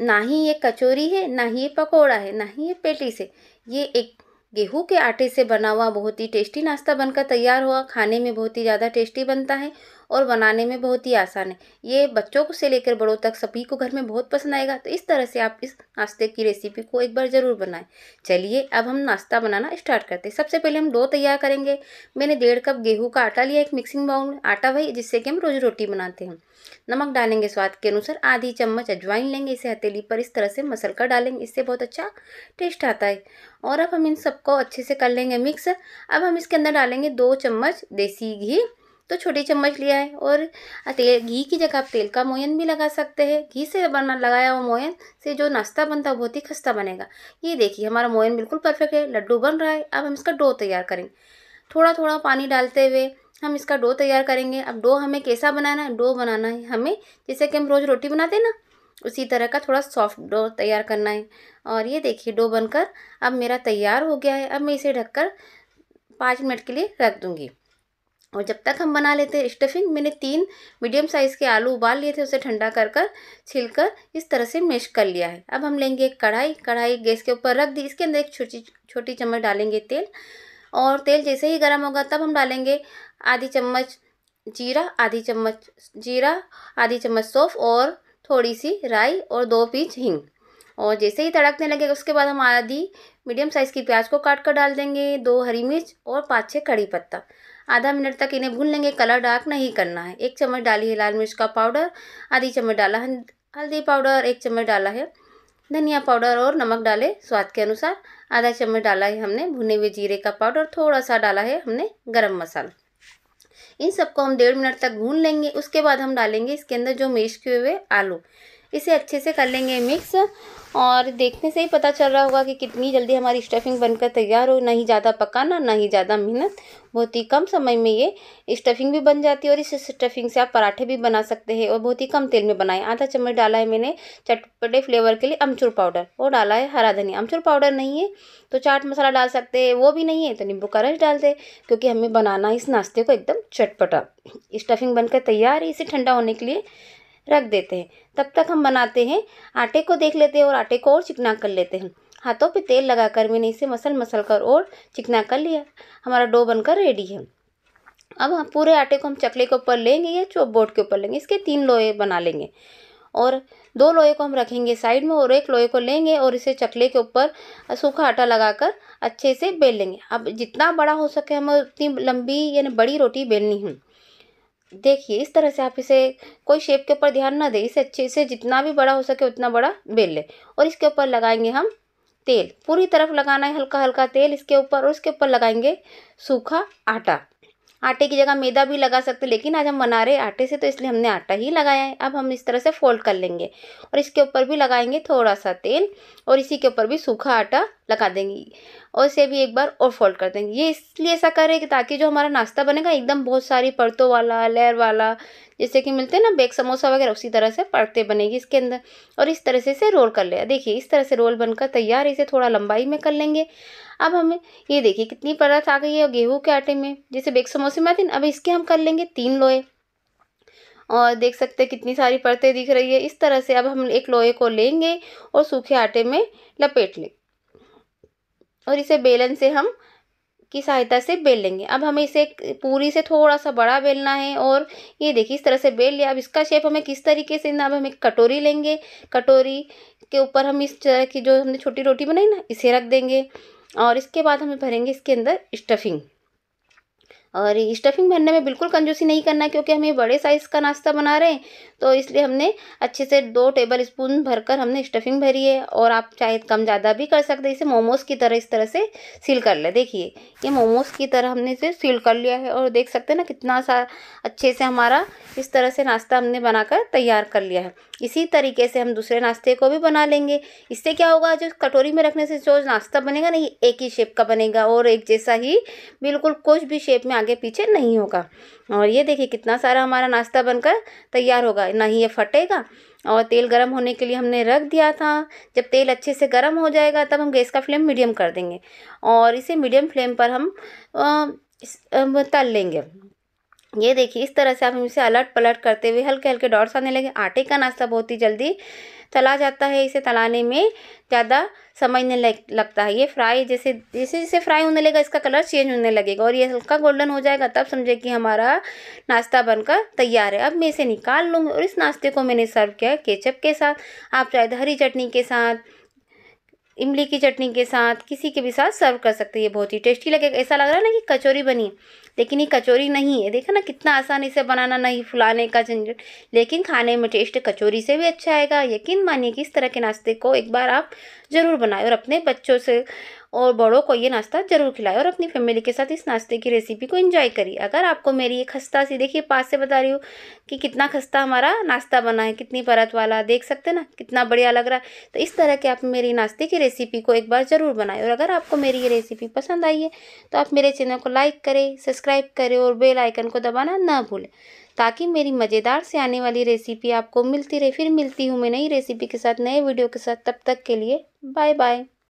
ना ही ये कचौरी है ना ही ये पकौड़ा है ना ही ये पेटिस से ये एक गेहूं के आटे से बना हुआ बहुत ही टेस्टी नाश्ता बनकर तैयार हुआ खाने में बहुत ही ज़्यादा टेस्टी बनता है और बनाने में बहुत ही आसान है ये बच्चों को से लेकर बड़ों तक सभी को घर में बहुत पसंद आएगा तो इस तरह से आप इस नाश्ते की रेसिपी को एक बार ज़रूर बनाएं चलिए अब हम नाश्ता बनाना स्टार्ट करते हैं सबसे पहले हम डो तैयार करेंगे मैंने डेढ़ कप गेहूँ का आटा लिया एक मिक्सिंग बाउल में आटा वही जिससे कि हम रोज़ रोटी बनाते हैं नमक डालेंगे स्वाद के अनुसार आधी चम्मच अजवाइन लेंगे इसे हथेली पर इस तरह से मसल कर डालेंगे इससे बहुत अच्छा टेस्ट आता है और अब हम इन सबको अच्छे से कर लेंगे मिक्स अब हम इसके अंदर डालेंगे दो चम्मच देसी घी तो छोटी चम्मच लिया है और तेल घी की जगह आप तेल का मोयन भी लगा सकते हैं घी से बना लगाया हुआ मोयन से जो नाश्ता बनता है बहुत ही खस्ता बनेगा ये देखिए हमारा मोयन बिल्कुल परफेक्ट है लड्डू बन रहा है अब हम इसका डो तैयार करेंगे थोड़ा थोड़ा पानी डालते हुए हम इसका डो तैयार करेंगे अब डो हमें कैसा बनाना है डो बनाना है हमें जैसे कि हम रोज़ रोटी बनाते हैं ना उसी तरह का थोड़ा सॉफ्ट डो तैयार करना है और ये देखिए डो बनकर अब मेरा तैयार हो गया है अब मैं इसे ढककर पाँच मिनट के लिए रख दूँगी और जब तक हम बना लेते हैं स्टफिंग मैंने तीन मीडियम साइज़ के आलू उबाल लिए थे उसे ठंडा कर कर छिल कर इस तरह से मैश कर लिया है अब हम लेंगे एक कढ़ाई कढ़ाई गैस के ऊपर रख दी इसके अंदर एक छोटी छोटी चम्मच डालेंगे तेल और तेल जैसे ही गर्म होगा तब हम डालेंगे आधी चम्मच जीरा आधी चम्मच जीरा आधी चम्मच सौफ़ और थोड़ी सी राई और दो पीच हिंग और जैसे ही तड़कने लगे उसके बाद हम आधी मीडियम साइज़ की प्याज को काट कर डाल देंगे दो हरी मिर्च और पाँच छः कड़ी पत्ता आधा मिनट तक इन्हें भून लेंगे कलर डार्क नहीं करना है एक चम्मच डाली है लाल मिर्च का पाउडर आधी चम्मच डाला है हल्दी पाउडर एक चम्मच डाला है धनिया पाउडर और नमक डाले स्वाद के अनुसार आधा चम्मच डाला है हमने भुने हुए जीरे का पाउडर थोड़ा सा डाला है हमने गरम मसाला इन सबको हम डेढ़ मिनट तक भून लेंगे उसके बाद हम डालेंगे इसके अंदर जो मेश किए हुए आलू इसे अच्छे से कर लेंगे मिक्स और देखने से ही पता चल रहा होगा कि कितनी जल्दी हमारी स्टफिंग बनकर तैयार हो ना ही ज़्यादा पकाना ना ही ज़्यादा मेहनत बहुत ही कम समय में ये स्टफिंग भी बन जाती है और इस स्टफिंग से आप पराठे भी बना सकते हैं और बहुत ही कम तेल में बनाए आधा चम्मच डाला है मैंने चटपटे फ्लेवर के लिए अमचूर पाउडर और डाला है हरा धनिया अमचूर पाउडर नहीं है तो चाट मसाला डाल सकते हैं वो भी नहीं है तो नींबू का रस डाल दे क्योंकि हमें बनाना इस नाश्ते को एकदम चटपटा स्टफिंग बनकर तैयार है इसे ठंडा होने के लिए रख देते हैं तब तक हम बनाते हैं आटे को देख लेते हैं और आटे को और चिकना कर लेते हैं हाथों पे तेल लगाकर मैंने इसे मसल मसल कर और चिकना कर लिया हमारा डो बनकर रेडी है अब हम पूरे आटे को हम चकले के ऊपर लेंगे या चॉप बोर्ड के ऊपर लेंगे इसके तीन लोहे बना लेंगे और दो लोहे को हम रखेंगे साइड में और एक लोहे को लेंगे और इसे चकले के ऊपर सूखा आटा लगाकर अच्छे से बेल लेंगे अब जितना बड़ा हो सके हमें उतनी लंबी यानी बड़ी रोटी बेलनी है देखिए इस तरह से आप इसे कोई शेप के ऊपर ध्यान ना दें इसे अच्छे से जितना भी बड़ा हो सके उतना बड़ा बेल लें और इसके ऊपर लगाएंगे हम तेल पूरी तरफ लगाना है हल्का हल्का तेल इसके ऊपर और इसके ऊपर लगाएंगे सूखा आटा आटे की जगह मैदा भी लगा सकते लेकिन आज हम बना रहे आटे से तो इसलिए हमने आटा ही लगाया है अब हम इस तरह से फोल्ड कर लेंगे और इसके ऊपर भी लगाएंगे थोड़ा सा तेल और इसी के ऊपर भी सूखा आटा लगा देंगे और इसे भी एक बार और फोल्ड कर देंगे ये इसलिए ऐसा करें कि ताकि जो हमारा नाश्ता बनेगा एकदम बहुत सारी परतों वाला लेयर वाला जैसे कि मिलते हैं ना बेग समोसा वगैरह उसी तरह से परतें बनेगी इसके अंदर और इस तरह से इसे रोल कर लिया देखिए इस तरह से रोल बनकर तैयार इसे थोड़ा लंबाई में कर लेंगे अब हमें ये देखिए कितनी परत आ गई है गेहूँ के आटे में जैसे बेग समोसे में आती ना अब इसके हम कर लेंगे तीन लोए और देख सकते हैं कितनी सारी परतें दिख रही है इस तरह से अब हम एक लोहे को लेंगे और सूखे आटे में लपेट लें और इसे बेलन से हम की सहायता से बेल लेंगे अब हमें इसे पूरी से थोड़ा सा बड़ा बेलना है और ये देखिए इस तरह से बेल लिया अब इसका शेप हमें किस तरीके से ना अब हम एक कटोरी लेंगे कटोरी के ऊपर हम इस तरह की जो हमने छोटी रोटी बनाई ना इसे रख देंगे और इसके बाद हमें भरेंगे इसके अंदर स्टफिंग और स्टफिंग भरने में बिल्कुल कंजूसी नहीं करना क्योंकि हम ये बड़े साइज़ का नाश्ता बना रहे हैं तो इसलिए हमने अच्छे से दो टेबल स्पून भर कर हमने स्टफिंग भरी है और आप चाहे कम ज़्यादा भी कर सकते हैं इसे मोमोज़ की तरह इस तरह से सील कर ले देखिए ये मोमोज़ की तरह हमने इसे सील कर लिया है और देख सकते हैं ना कितना सा अच्छे से हमारा इस तरह से नाश्ता हमने बनाकर तैयार कर लिया है इसी तरीके से हम दूसरे नाश्ते को भी बना लेंगे इससे क्या होगा जो कटोरी में रखने से जो नाश्ता बनेगा ना ये एक ही शेप का बनेगा और एक जैसा ही बिल्कुल कुछ भी शेप में आगे पीछे नहीं होगा और ये देखिए कितना सारा हमारा नाश्ता बनकर तैयार होगा ना ही ये फटेगा और तेल गरम होने के लिए हमने रख दिया था जब तेल अच्छे से गरम हो जाएगा तब हम गैस का फ्लेम मीडियम कर देंगे और इसे मीडियम फ्लेम पर हम तल लेंगे ये देखिए इस तरह से आप हम इसे अलट पलट करते हुए हल्के हल्के डॉट्स आने लगे आटे का नाश्ता बहुत ही जल्दी तला जाता है इसे तलाने में ज़्यादा समय नहीं लग, लगता है ये फ्राई जैसे जैसे जैसे फ्राई होने लगेगा इसका कलर चेंज होने लगेगा और ये हल्का गोल्डन हो जाएगा तब समझे कि हमारा नाश्ता बनकर तैयार है अब मैं इसे निकाल लूँगी और इस नाश्ते को मैंने सर्व किया केचप के साथ आप चाहे हरी चटनी के साथ इमली की चटनी के साथ किसी के भी साथ सर्व कर सकते हैं ये बहुत ही टेस्टी लगेगा ऐसा लग रहा है ना कि कचौरी बनी है लेकिन ये कचौरी नहीं है देखा ना कितना आसानी से बनाना नहीं फुलाने का झंझट लेकिन खाने में टेस्ट कचौरी से भी अच्छा आएगा यकीन मानिए कि इस तरह के नाश्ते को एक बार आप ज़रूर बनाएं और अपने बच्चों से और बड़ों को ये नाश्ता ज़रूर खिलाएं और अपनी फैमिली के साथ इस नाश्ते की रेसिपी को इंजॉय करिए अगर आपको मेरी ये खस्ता सी देखिए पास से बता रही हूँ कि कितना खस्ता हमारा नाश्ता बना है कितनी परत वाला देख सकते ना कितना बढ़िया लग रहा है तो इस तरह के आप मेरी नाश्ते की रेसिपी को एक बार ज़रूर बनाएं और अगर आपको मेरी ये रेसिपी पसंद आई है तो आप मेरे चैनल को लाइक करें सब्सक्राइब करें और बेल आइकन को दबाना ना भूलें ताकि मेरी मज़ेदार से आने वाली रेसिपी आपको मिलती रहे फिर मिलती हूँ मैं नई रेसिपी के साथ नए वीडियो के साथ तब तक के लिए बाय बाय